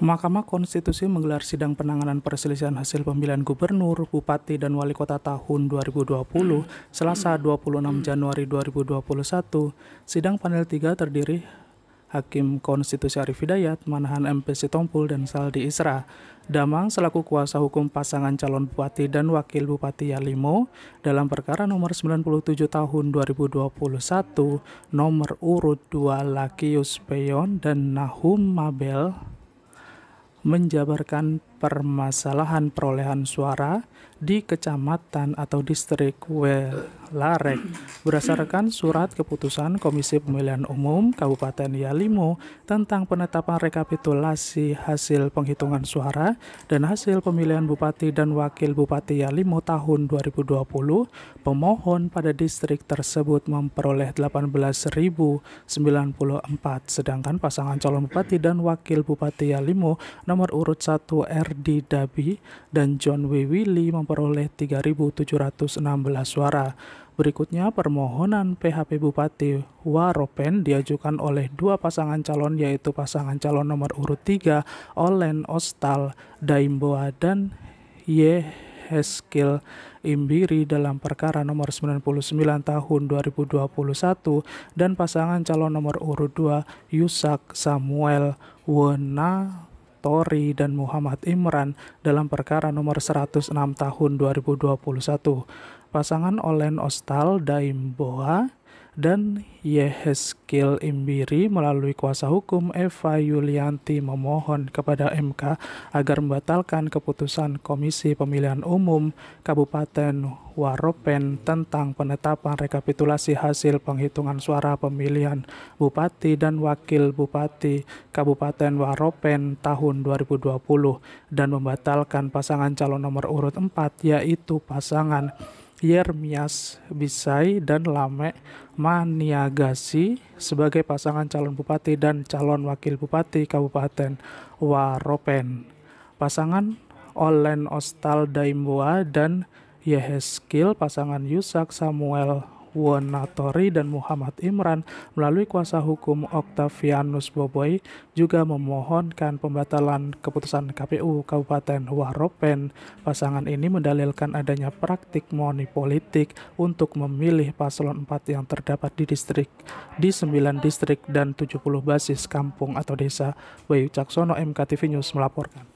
Mahkamah Konstitusi menggelar sidang penanganan perselisihan hasil pemilihan gubernur, bupati, dan wali kota tahun 2020, Selasa 26 Januari 2021. Sidang panel 3 terdiri Hakim Konstitusi Arif Hidayat, Manahan MP Sitompul, dan Saldi Isra. Damang selaku kuasa hukum pasangan calon bupati dan wakil bupati Yalimo dalam perkara nomor 97 tahun 2021 nomor urut 2 Lakius Peon dan Nahum Mabel menjabarkan permasalahan perolehan suara di kecamatan atau distrik Welarek berdasarkan surat keputusan Komisi Pemilihan Umum Kabupaten Yalimo tentang penetapan rekapitulasi hasil penghitungan suara dan hasil pemilihan Bupati dan Wakil Bupati Yalimo tahun 2020, pemohon pada distrik tersebut memperoleh 18.094 sedangkan pasangan calon Bupati dan Wakil Bupati Yalimo nomor urut 1 R Ardi Dabi dan John W. Willy memperoleh 3.716 suara. Berikutnya permohonan PHP Bupati Waropen diajukan oleh dua pasangan calon yaitu pasangan calon nomor urut 3 Olen Ostal Daimboa dan Ye Heskil Imbiri dalam perkara nomor 99 tahun 2021 dan pasangan calon nomor urut 2 Yusak Samuel Wena Tori dan Muhammad Imran dalam perkara nomor 106 tahun 2021. Pasangan Olen Ostal Daimboa dan Yeheskil Imbiri melalui kuasa hukum Eva Yulianti memohon kepada MK agar membatalkan keputusan Komisi Pemilihan Umum Kabupaten Waropen tentang penetapan rekapitulasi hasil penghitungan suara pemilihan Bupati dan Wakil Bupati Kabupaten Waropen tahun 2020 dan membatalkan pasangan calon nomor urut 4 yaitu pasangan Yermias Bisai dan Lame Maniagasi sebagai pasangan calon bupati dan calon wakil bupati Kabupaten Waropen. Pasangan Olen Ostal Daimboa dan Yeheskil pasangan Yusak Samuel Wonatori dan Muhammad Imran melalui kuasa hukum Octavianus Boboi juga memohonkan pembatalan keputusan KPU Kabupaten Waropen. Pasangan ini mendalilkan adanya praktik money politik untuk memilih paslon 4 yang terdapat di distrik di 9 distrik dan 70 basis kampung atau desa. Bayu Caksono MKTV News melaporkan.